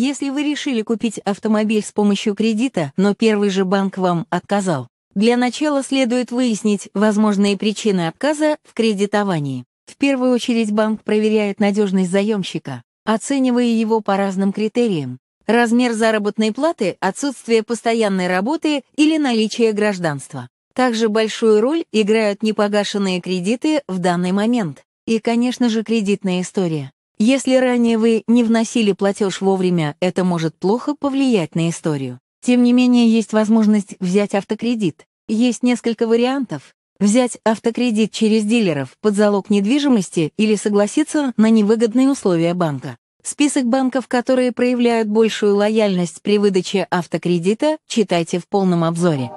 Если вы решили купить автомобиль с помощью кредита, но первый же банк вам отказал, для начала следует выяснить возможные причины отказа в кредитовании. В первую очередь банк проверяет надежность заемщика, оценивая его по разным критериям. Размер заработной платы, отсутствие постоянной работы или наличие гражданства. Также большую роль играют непогашенные кредиты в данный момент. И, конечно же, кредитная история. Если ранее вы не вносили платеж вовремя, это может плохо повлиять на историю. Тем не менее, есть возможность взять автокредит. Есть несколько вариантов. Взять автокредит через дилеров под залог недвижимости или согласиться на невыгодные условия банка. Список банков, которые проявляют большую лояльность при выдаче автокредита, читайте в полном обзоре.